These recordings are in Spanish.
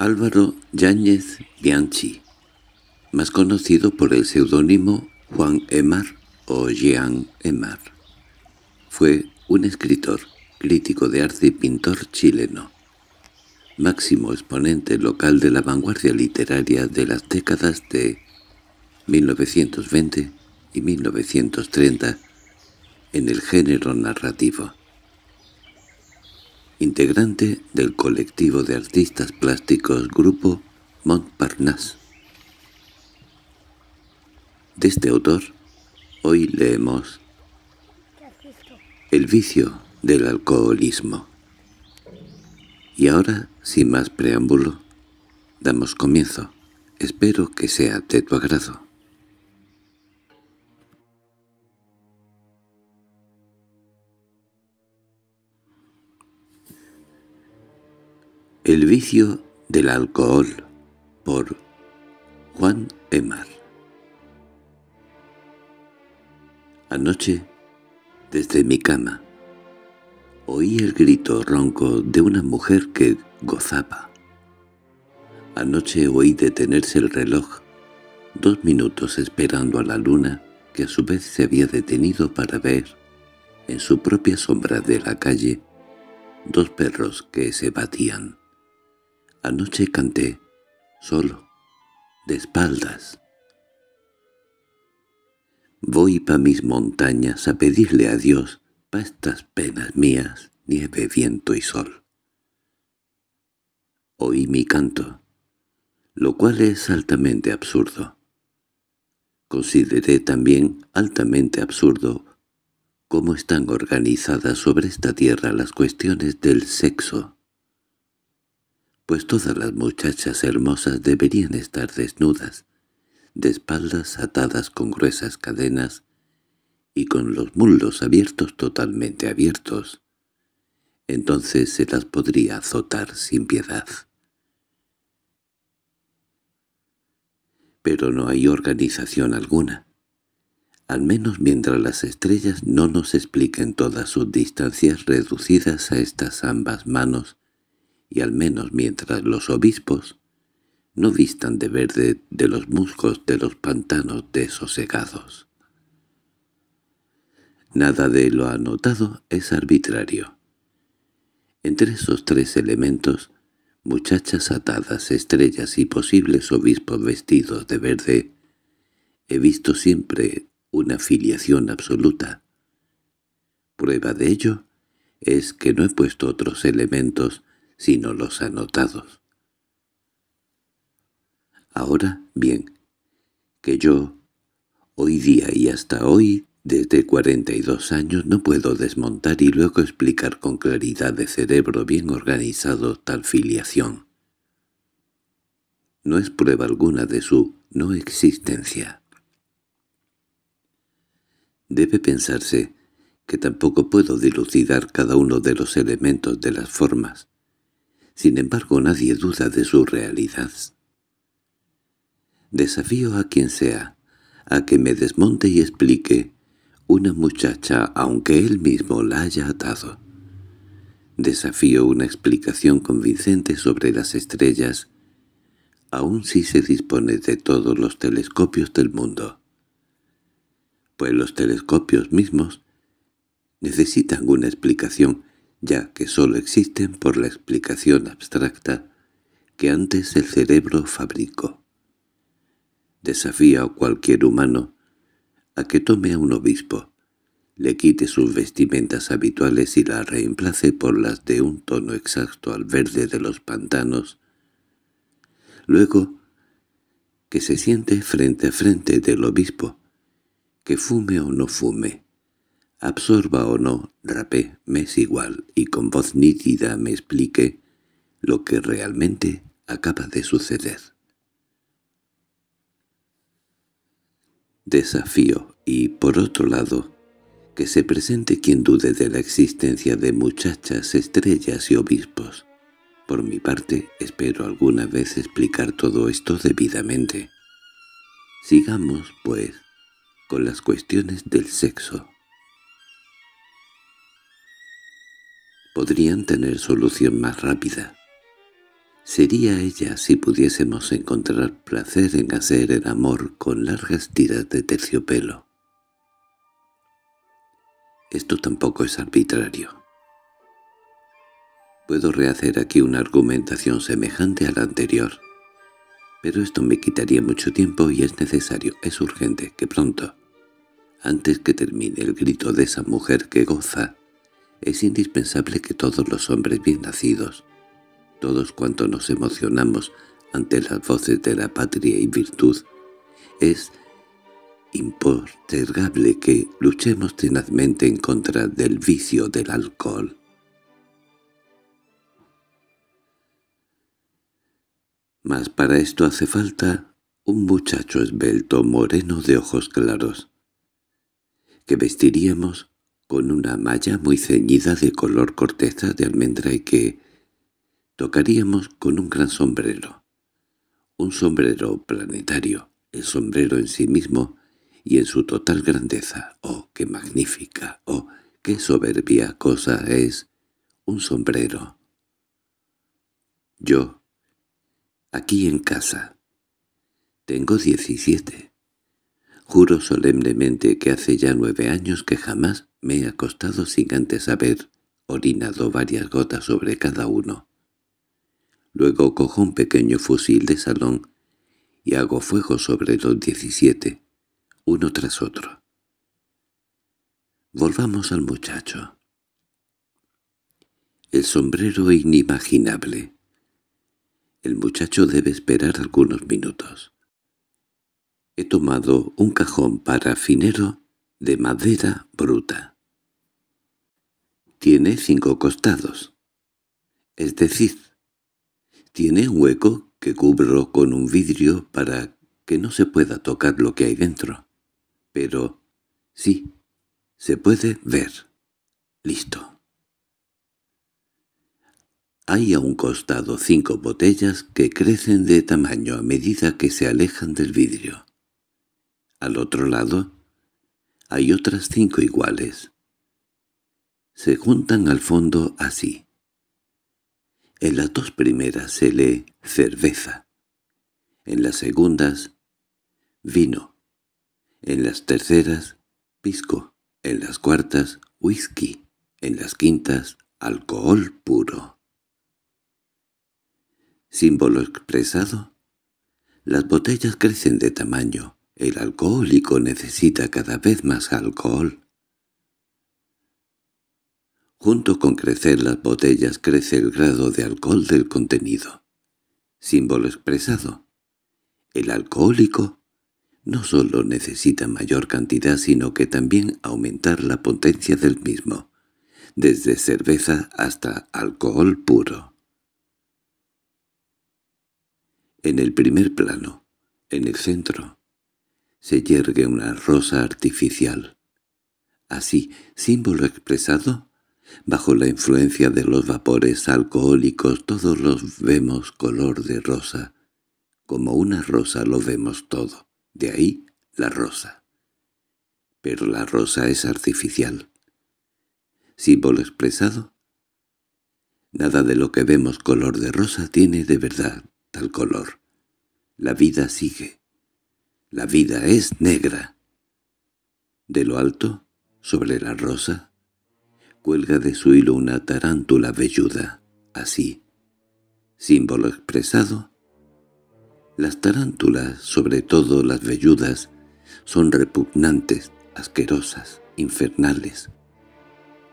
Álvaro Yáñez Bianchi, más conocido por el seudónimo Juan Emar o Jean Emar, fue un escritor, crítico de arte y pintor chileno, máximo exponente local de la vanguardia literaria de las décadas de 1920 y 1930 en el género narrativo integrante del colectivo de artistas plásticos Grupo Montparnasse. De este autor, hoy leemos El vicio del alcoholismo. Y ahora, sin más preámbulo, damos comienzo. Espero que sea de tu agrado. El vicio del alcohol por Juan Emar Anoche, desde mi cama, oí el grito ronco de una mujer que gozaba. Anoche oí detenerse el reloj, dos minutos esperando a la luna, que a su vez se había detenido para ver, en su propia sombra de la calle, dos perros que se batían. Anoche canté, solo, de espaldas. Voy pa' mis montañas a pedirle a Dios, pa' estas penas mías, nieve, viento y sol. Oí mi canto, lo cual es altamente absurdo. Consideré también altamente absurdo cómo están organizadas sobre esta tierra las cuestiones del sexo, pues todas las muchachas hermosas deberían estar desnudas, de espaldas atadas con gruesas cadenas y con los mulos abiertos totalmente abiertos. Entonces se las podría azotar sin piedad. Pero no hay organización alguna al menos mientras las estrellas no nos expliquen todas sus distancias reducidas a estas ambas manos, y al menos mientras los obispos no vistan de verde de los musgos de los pantanos desosegados. Nada de lo anotado es arbitrario. Entre esos tres elementos, muchachas atadas, estrellas y posibles obispos vestidos de verde, he visto siempre una filiación absoluta. Prueba de ello es que no he puesto otros elementos sino los anotados. Ahora bien, que yo, hoy día y hasta hoy, desde 42 años no puedo desmontar y luego explicar con claridad de cerebro bien organizado tal filiación. No es prueba alguna de su no existencia. Debe pensarse que tampoco puedo dilucidar cada uno de los elementos de las formas, sin embargo, nadie duda de su realidad. Desafío a quien sea, a que me desmonte y explique una muchacha aunque él mismo la haya atado. Desafío una explicación convincente sobre las estrellas, aun si se dispone de todos los telescopios del mundo. Pues los telescopios mismos necesitan una explicación, ya que sólo existen por la explicación abstracta que antes el cerebro fabricó. Desafía a cualquier humano a que tome a un obispo, le quite sus vestimentas habituales y la reemplace por las de un tono exacto al verde de los pantanos. Luego, que se siente frente a frente del obispo, que fume o no fume, absorba o no, rapé, me es igual, y con voz nítida me explique lo que realmente acaba de suceder. Desafío, y por otro lado, que se presente quien dude de la existencia de muchachas, estrellas y obispos. Por mi parte, espero alguna vez explicar todo esto debidamente. Sigamos, pues, con las cuestiones del sexo. podrían tener solución más rápida. Sería ella si pudiésemos encontrar placer en hacer el amor con largas tiras de terciopelo. Esto tampoco es arbitrario. Puedo rehacer aquí una argumentación semejante a la anterior, pero esto me quitaría mucho tiempo y es necesario, es urgente, que pronto, antes que termine el grito de esa mujer que goza es indispensable que todos los hombres bien nacidos, todos cuantos nos emocionamos ante las voces de la patria y virtud, es impostergable que luchemos tenazmente en contra del vicio del alcohol. Mas para esto hace falta un muchacho esbelto moreno de ojos claros, que vestiríamos con una malla muy ceñida de color corteza de almendra y que tocaríamos con un gran sombrero. Un sombrero planetario, el sombrero en sí mismo y en su total grandeza. ¡Oh, qué magnífica! ¡Oh, qué soberbia cosa es un sombrero! Yo, aquí en casa, tengo diecisiete. Juro solemnemente que hace ya nueve años que jamás me he acostado sin antes haber orinado varias gotas sobre cada uno. Luego cojo un pequeño fusil de salón y hago fuego sobre los diecisiete, uno tras otro. Volvamos al muchacho. El sombrero inimaginable. El muchacho debe esperar algunos minutos. He tomado un cajón para finero de madera bruta. Tiene cinco costados, es decir, tiene un hueco que cubro con un vidrio para que no se pueda tocar lo que hay dentro. Pero sí, se puede ver. Listo. Hay a un costado cinco botellas que crecen de tamaño a medida que se alejan del vidrio. Al otro lado hay otras cinco iguales. Se juntan al fondo así. En las dos primeras se lee cerveza. En las segundas, vino. En las terceras, pisco. En las cuartas, whisky. En las quintas, alcohol puro. Símbolo expresado. Las botellas crecen de tamaño. El alcohólico necesita cada vez más alcohol. Junto con crecer las botellas crece el grado de alcohol del contenido. Símbolo expresado. El alcohólico no solo necesita mayor cantidad sino que también aumentar la potencia del mismo, desde cerveza hasta alcohol puro. En el primer plano, en el centro, se yergue una rosa artificial. Así, símbolo expresado, bajo la influencia de los vapores alcohólicos todos los vemos color de rosa. Como una rosa lo vemos todo, de ahí la rosa. Pero la rosa es artificial. Símbolo expresado, Nada de lo que vemos color de rosa tiene de verdad tal color. La vida sigue. La vida es negra. De lo alto, sobre la rosa, cuelga de su hilo una tarántula velluda, así. Símbolo expresado. Las tarántulas, sobre todo las velludas, son repugnantes, asquerosas, infernales.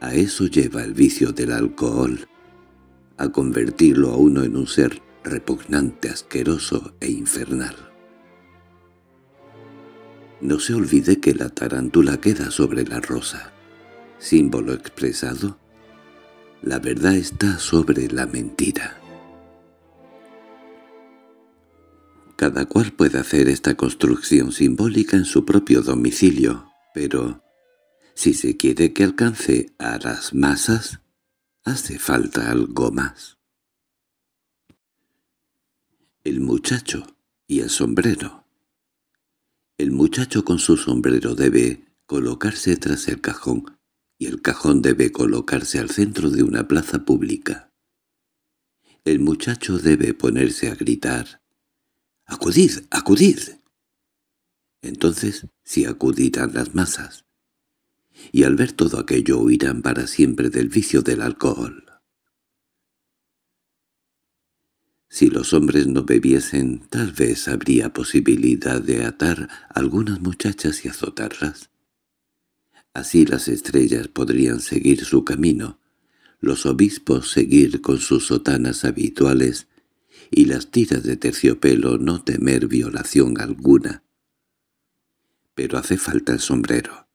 A eso lleva el vicio del alcohol, a convertirlo a uno en un ser repugnante, asqueroso e infernal. No se olvide que la tarántula queda sobre la rosa. Símbolo expresado. La verdad está sobre la mentira. Cada cual puede hacer esta construcción simbólica en su propio domicilio, pero si se quiere que alcance a las masas, hace falta algo más. El muchacho y el sombrero el muchacho con su sombrero debe colocarse tras el cajón y el cajón debe colocarse al centro de una plaza pública. El muchacho debe ponerse a gritar «¡Acudid, acudid!» Entonces si acudirán las masas, y al ver todo aquello huirán para siempre del vicio del alcohol. Si los hombres no bebiesen, tal vez habría posibilidad de atar algunas muchachas y azotarlas. Así las estrellas podrían seguir su camino, los obispos seguir con sus sotanas habituales y las tiras de terciopelo no temer violación alguna. Pero hace falta el sombrero.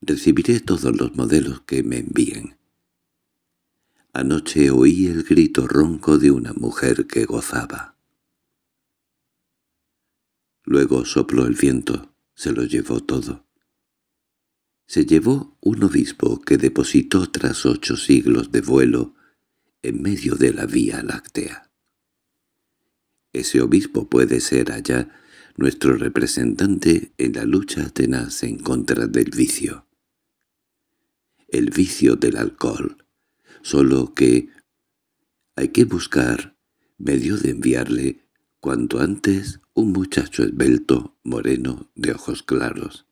Recibiré todos los modelos que me envíen. Anoche oí el grito ronco de una mujer que gozaba. Luego sopló el viento, se lo llevó todo. Se llevó un obispo que depositó tras ocho siglos de vuelo en medio de la Vía Láctea. Ese obispo puede ser allá nuestro representante en la lucha tenaz en contra del vicio. El vicio del alcohol, solo que hay que buscar medio de enviarle cuanto antes un muchacho esbelto, moreno, de ojos claros.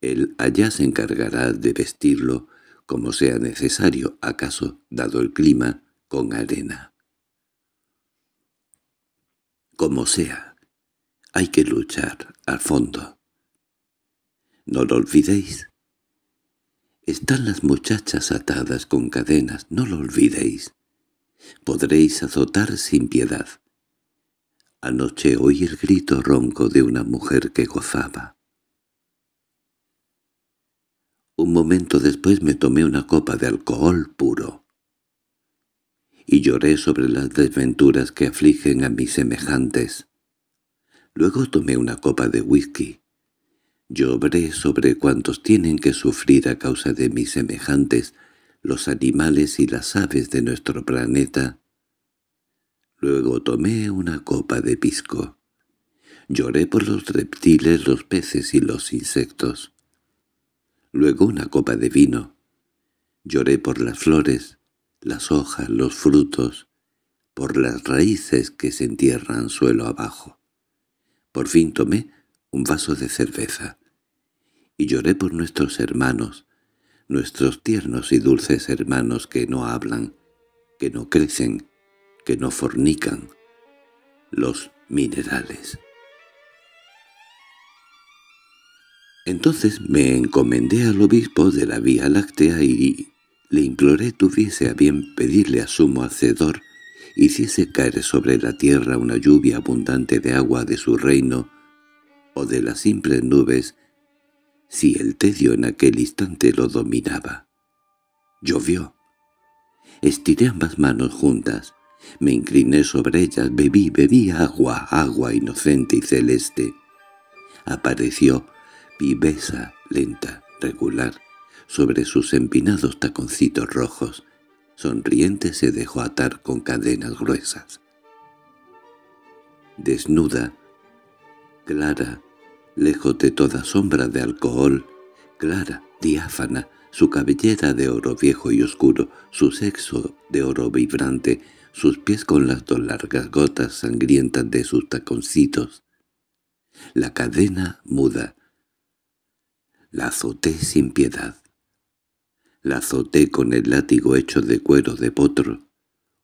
Él allá se encargará de vestirlo, como sea necesario, acaso, dado el clima, con arena. Como sea, hay que luchar al fondo. No lo olvidéis. Están las muchachas atadas con cadenas, no lo olvidéis. Podréis azotar sin piedad. Anoche oí el grito ronco de una mujer que gozaba. Un momento después me tomé una copa de alcohol puro y lloré sobre las desventuras que afligen a mis semejantes. Luego tomé una copa de whisky Lloré sobre cuantos tienen que sufrir a causa de mis semejantes, los animales y las aves de nuestro planeta. Luego tomé una copa de pisco. Lloré por los reptiles, los peces y los insectos. Luego una copa de vino. Lloré por las flores, las hojas, los frutos, por las raíces que se entierran suelo abajo. Por fin tomé un vaso de cerveza y lloré por nuestros hermanos, nuestros tiernos y dulces hermanos que no hablan, que no crecen, que no fornican, los minerales. Entonces me encomendé al obispo de la Vía Láctea y le imploré tuviese a bien pedirle a sumo hacedor hiciese caer sobre la tierra una lluvia abundante de agua de su reino o de las simples nubes si el tedio en aquel instante lo dominaba. Llovió. Estiré ambas manos juntas. Me incliné sobre ellas, bebí, bebí agua, agua inocente y celeste. Apareció viveza lenta, regular, sobre sus empinados taconcitos rojos. Sonriente se dejó atar con cadenas gruesas. Desnuda, clara, lejos de toda sombra de alcohol, clara, diáfana, su cabellera de oro viejo y oscuro, su sexo de oro vibrante, sus pies con las dos largas gotas sangrientas de sus taconcitos, la cadena muda, la azoté sin piedad, la azoté con el látigo hecho de cuero de potro,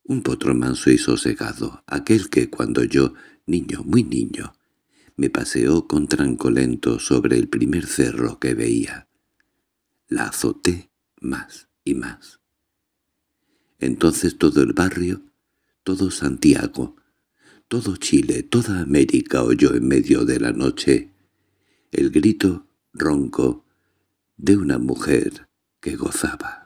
un potro manso y sosegado, aquel que cuando yo, niño muy niño, me paseó con trancolento sobre el primer cerro que veía. La azoté más y más. Entonces todo el barrio, todo Santiago, todo Chile, toda América oyó en medio de la noche el grito ronco de una mujer que gozaba.